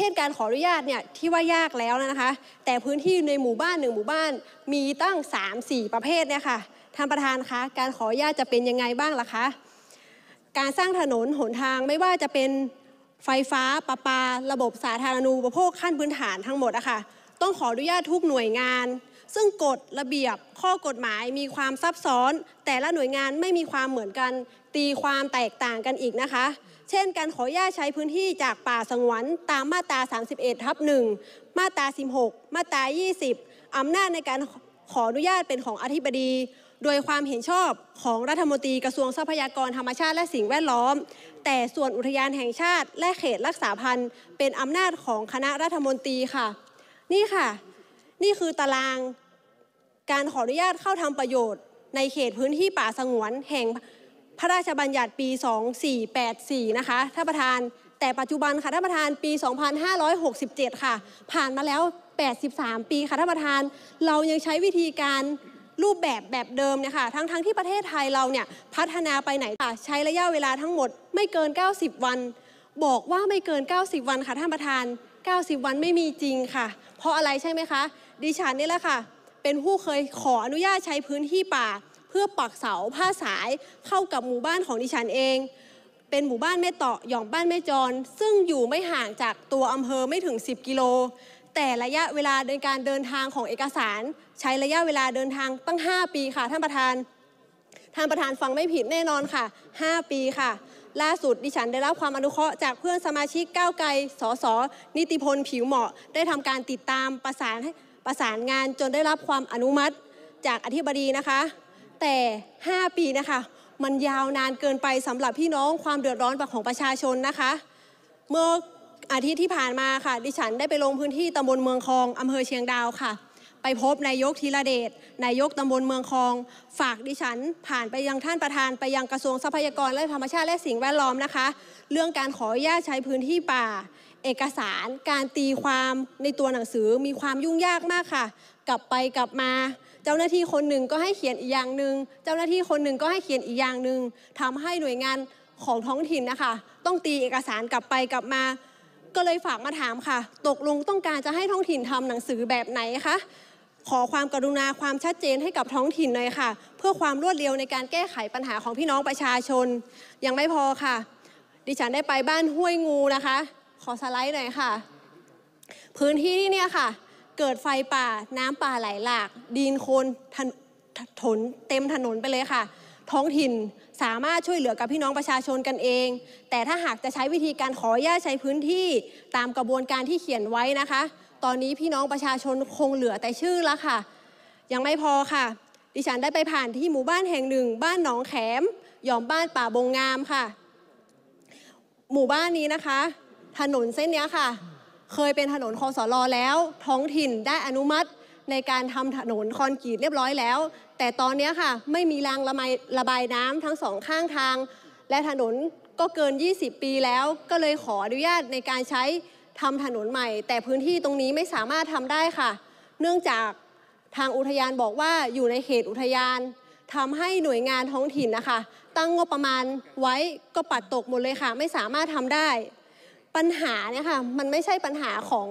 เช่นการขออนุญาตเนี่ยที่ว่ายากแล้วนะคะ แต่พื้นที่ในหมู่บ้านหนึ่งหมู่บ้าน มีตั้ง 3-4 ประเภทเนี่ยค่ะท่านประธานคะ การขออนุญาตจะเป็นยังไงบ้างล่ะคะ การสร้างถนนหนทางไม่ว่าจะเป็นไฟฟ้าประปา ระบบสาธารณูปโภคขั้นพื้นฐานทั้งหมดอะคะ่ะ ต้องขออนุญาตทุกหน่วยงาน ซึ่งกฎระเบียบข้อกฎหมายมีความซับซ้อน แต่ละหน่วยงานไม่มีความเหมือนกัน ตีความแตกต่างกันอีกนะคะเช่นการขออนุญาตใช้พื้นที่จากป่าสงวนตามมาตรา 31 ทับ1มาตรา 16 มาตรา 20 อำนาจในการขออนุญาตเป็นของอธิบดี โดยความเห็นชอบของรัฐมนตรีกระทรวงทรัพยากรธรรมชาติและสิ่งแวดล้อม แต่ส่วนอุทยานแห่งชาติและเขตรักษาพันธุ์ เป็นอำนาจของคณะรัฐมนตรีค่ะ นี่ค่ะนี่คือตารางการขออนุญาตเข้าทำประโยชน์ ในเขตพื้นที่ป่าสงวนแห่งพระราชบัญญัติปี 2484 นะคะท่านประธานแต่ปัจจุบันค่ะท่านประธานปี 2567 ค่ะ ผ่านมาแล้ว 83 ปีค่ะท่านประธานเรายังใช้วิธีการรูปแบบแบบเดิมเนี่ยค่ะทั้งทั้งที่ประเทศไทยเราเนี่ยพัฒนาไปไหนค่ะใช้ระยะเวลาทั้งหมด ไม่เกิน 90 วัน บอกว่าไม่เกิน 90 วันค่ะท่านประธาน 90 วันไม่มีจริงค่ะ เพราะอะไรใช่ไหมคะ ดิฉัน นี่แหละค่ะ เป็นผู้เคยขออนุญาตใช้พื้นที่ป่าพื่อปักเสาผ้าสายเข้ากับหมู่บ้านของดิฉันเอง เป็นหมู่บ้านแม่เตาะหย่องบ้านแม่จรซึ่งอยู่ไม่ห่างจากตัวอำเภอไม่ถึง 10 กิโล แต่ระยะเวลาในการเดินทางของเอกสาร ใช้ระยะเวลาเดินทางตั้ง 5 ปีค่ะท่านประธานท่านประธานฟังไม่ผิดแน่นอนค่ะ 5 ปีค่ะ ล่าสุดดิฉันได้รับความอนุเคราะห์จากเพื่อนสมาชิกก้าวไกลสสนิติพลผิวเหมาะ ได้ทำการติดตามประสานประสานงานจนได้รับความอนุมัติจากอธิบดีนะคะแต่ 5 ปีนะคะ มันยาวนานเกินไปสำหรับพี่น้องความเดือดร้อนของประชาชนนะคะ เมื่ออาทิตย์ที่ผ่านมาค่ะ ดิฉันได้ไปลงพื้นที่ตำบลเมืองคลองอำเภอเชียงดาวค่ะ ไปพบนายกธีระเดชนายกตำบลเมืองคลองฝากดิฉันผ่านไปยังท่านประธานไปยังกระทรวงทรัพยากรและธรรมชาติและสิ่งแวดล้อมนะคะ เรื่องการขออนุญาตใช้พื้นที่ป่า เอกสารการตีความในตัวหนังสือมีความยุ่งยากมากค่ะ กลับไปกลับมาเจ้าหน้าที่คนหนึ่งก็ให้เขียนอีกอย่างหนึ่ง เจ้าหน้าที่คนหนึ่งก็ให้เขียนอีกอย่างหนึ่งทำให้หน่วยงานของท้องถิ่นนะคะ ต้องตีเอกสารกลับไปกลับมา ก็เลยฝากมาถามค่ะ ตกลงต้องการจะให้ท้องถิ่นทำหนังสือแบบไหนคะ ขอความกรุณาความชัดเจนให้กับท้องถิ่นหน่อยค่ะ เพื่อความรวดเร็วในการแก้ไขปัญหาของพี่น้องประชาชน ยังไม่พอค่ะ ดิฉันได้ไปบ้านห้วยงูนะคะ ขอสไลด์หน่อยค่ะ พื้นที่นี่เนี่ยค่ะเกิดไฟป่าน้ำป่าไหลหลาก ดินโคลนถนเต็มถนนไปเลยค่ะ ท้องถิ่นสามารถช่วยเหลือกับพี่น้องประชาชนกันเอง แต่ถ้าหากจะใช้วิธีการขออนุญาตใช้พื้นที่ตามกระบวนการที่เขียนไว้นะคะ ตอนนี้พี่น้องประชาชนคงเหลือแต่ชื่อละค่ะ ยังไม่พอค่ะ ดิฉันได้ไปผ่านที่หมู่บ้านแห่งหนึ่งบ้านหนองแขมยอมบ้านป่าบงงามค่ะ หมู่บ้านนี้นะคะ ถนนเส้นนี้ค่ะเคยเป็นถนนคอสรอแล้ว ท้องถิ่นได้อนุมัติในการทำถนนคอนกรีตเรียบร้อยแล้ว แต่ตอนนี้ค่ะ ไม่มีรางระระบายน้ำทั้งสองข้างทาง และถนนก็เกิน 20 ปีแล้ว ก็เลยขออนุญาตในการใช้ทำถนนใหม่ แต่พื้นที่ตรงนี้ไม่สามารถทำได้ค่ะ เนื่องจากทางอุทยานบอกว่าอยู่ในเขตอุทยาน ทำให้หน่วยงานท้องถิ่นนะคะ ตั้งงบประมาณไว้ก็ปัดตกหมดเลยค่ะไม่สามารถทำได้ปัญหาเนี่ยค่ะมันไม่ใช่ปัญหาของ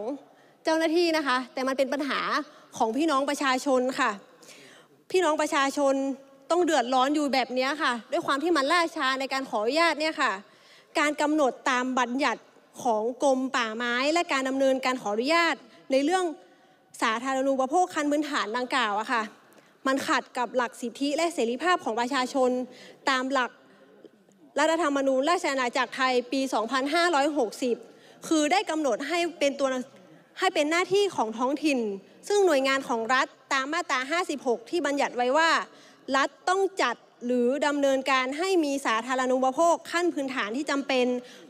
เจ้าหน้าที่นะคะ แต่มันเป็นปัญหาของพี่น้องประชาชนค่ะพี่น้องประชาชนต้องเดือดร้อนอยู่แบบนี้ค่ะด้วยความที่มันล่าช้าในการขออนุญาตเนี่ยค่ะ การกำหนดตามบัญญัติของกรมป่าไม้และการดำเนินการขออนุญาต ในเรื่องสาธารณูปโภคคันพื้นฐานดังกล่าวอะค่ะมันขัดกับหลักสิทธิและเสรีภาพของประชาชน ตามหลักรัฐธรรมนูญราชอาณาจักรไทยปี 2560 คือได้กำหนดให้เป็นตัวให้เป็นหน้าที่ของท้องถิ่น ซึ่งหน่วยงานของรัฐตามมาตรา 56 ที่บัญญัติไว้ว่า รัฐต้องจัดหรือดำเนินการให้มีสาธารณูปโภคขั้นพื้นฐานที่จำเป็น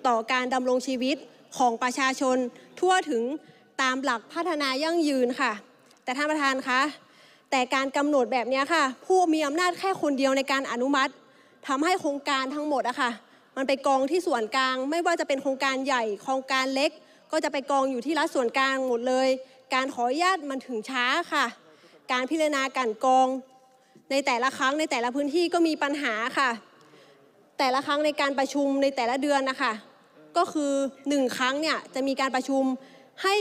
ต่อการดำรงชีวิตของประชาชน ทั่วถึงตามหลักพัฒนายั่งยืนค่ะ แต่ท่านประธานคะ แต่การกำหนดแบบนี้ค่ะ ผู้มีอำนาจแค่คนเดียวในการอนุมัติทำให้โครงการทั้งหมดอะค่ะมันไปกองที่ส่วนกลาง ไม่ว่าจะเป็นโครงการใหญ่โครงการเล็ก ก็จะไปกองอยู่ที่รัฐส่วนกลางหมดเลย การขออนุญาตมันถึงช้าค่ะ การพิจารณาการกอง ในแต่ละครั้งในแต่ละพื้นที่ก็มีปัญหาค่ะ แต่ละครั้งในการประชุมในแต่ละเดือนนะคะก็คือ1ครั้งเนี่ยจะมีการประชุมให้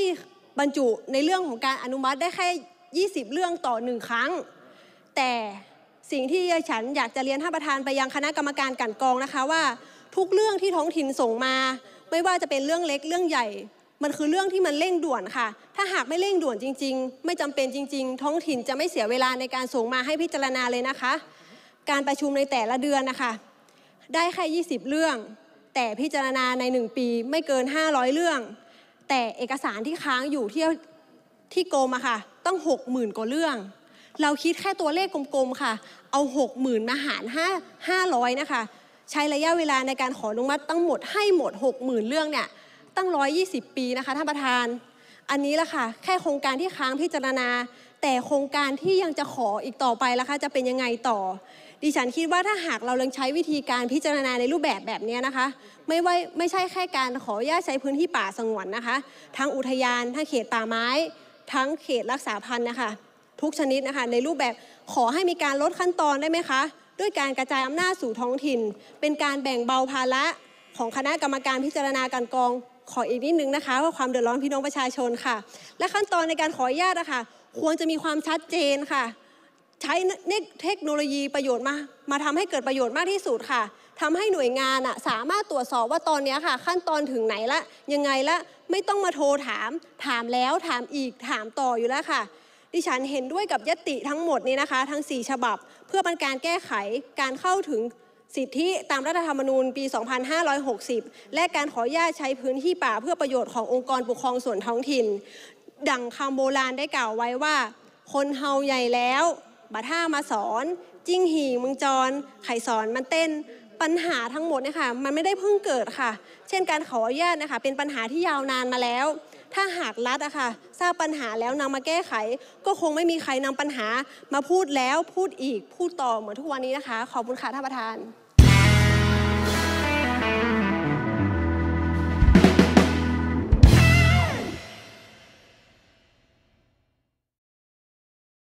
บรรจุในเรื่องของการอนุมัติได้แค่20 เรื่องต่อ1ครั้ง แต่สิ่งที่ฉันอยากจะเรียนท่านประธานไปยังคณะกรรมการกันกองนะคะว่าทุกเรื่องที่ท้องถิ่นส่งมา ไม่ว่าจะเป็นเรื่องเล็กเรื่องใหญ่ มันคือเรื่องที่มันเร่งด่วนค่ะถ้าหากไม่เร่งด่วนจริง ๆ ไม่จำเป็นจริง ๆ ท้องถิ่นจะไม่เสียเวลาในการส่งมาให้พิจารณาเลยนะคะ การประชุมในแต่ละเดือนนะคะได้แค่20 เรื่อง แต่พิจารณาใน 1 ปีไม่เกิน 500 เรื่อง แต่เอกสารที่ค้างอยู่ที่ที่โกมอะค่ะต้อง60,000กว่าเรื่องเราคิดแค่ตัวเลขกลมๆค่ะ เอา60,000มาหาร5 500นะคะใช้ระยะเวลาในการขออนุมัติตั้งหมดให้หมด60,000เรื่องเนี่ยตั้ง120 ปีนะคะท่านประธาน อันนี้ละค่ะแค่โครงการที่ค้างพิจารณา แต่โครงการที่ยังจะขออีกต่อไปละคะจะเป็นยังไงต่อ ดิฉันคิดว่าถ้าหากเราเยังใช้วิธีการพิจารณาในรูปแบบแบบนี้นะคะ ไม่ว่ไม่ใช่แค่การขออนุญาตใช้พื้นที่ป่าสงวนนะคะ ทั้งอุทยานทั้งเขตป่าไม้ ทั้งเขตรักษาพันธุ์นะคะทุกชนิดนะคะในรูปแบบขอให้มีการลดขั้นตอนได้ไหมคะด้วยการกระจายอำนาจสู่ท้องถิ่น เป็นการแบ่งเบาภาระของคณะกรรมการพิจารณาการกองขออีกนิดนึงนะคะว่าความเดือดร้อนพี่น้องประชาชนค่ะ และขั้นตอนในการขออนุญาตนะคะควรจะมีความชัดเจนค่ะ ใช้เทคโนโลยีประโยชน์มามาทำให้เกิดประโยชน์มากที่สุดค่ะทำให้หน่วยงานอะสามารถตรวจสอบว่าตอนนี้ค่ะ ขั้นตอนถึงไหนละยังไงละไม่ต้องมาโทรถาม ถามแล้วถามอีกถามต่ออยู่แล้วค่ะิฉันเห็นด้วยกับยติทั้งหมดนี้นะคะ ทั้ง 4 ฉบับ เพื่อเป็นการแก้ไขการเข้าถึงสิทธิตามรัฐธรรมนูญปี 2560 และการขออนุญาตใช้พื้นที่ป่าเพื่อประโยชน์ขององค์กรปกครองส่วนท้องถิ่น ดั่งคำโบราณได้กล่าวไว้ว่า คนเฮาใหญ่แล้วบัท่ามาสอนจิ้งหี่มึงจรไข่สอนมันเต้น ปัญหาทั้งหมดเนี่ยค่ะมันไม่ได้เพิ่งเกิดค่ะ เช่นการขออนุญาตนะคะ เป็นปัญหาที่ยาวนานมาแล้วถ้าหากรัฐอะค่ะทราบปัญหาแล้วนำมาแก้ไข ก็คงไม่มีใครนำปัญหา มาพูดแล้วพูดอีกพูดต่อเหมือนทุกวันนี้นะคะ ขอบคุณค่ะท่านประธาน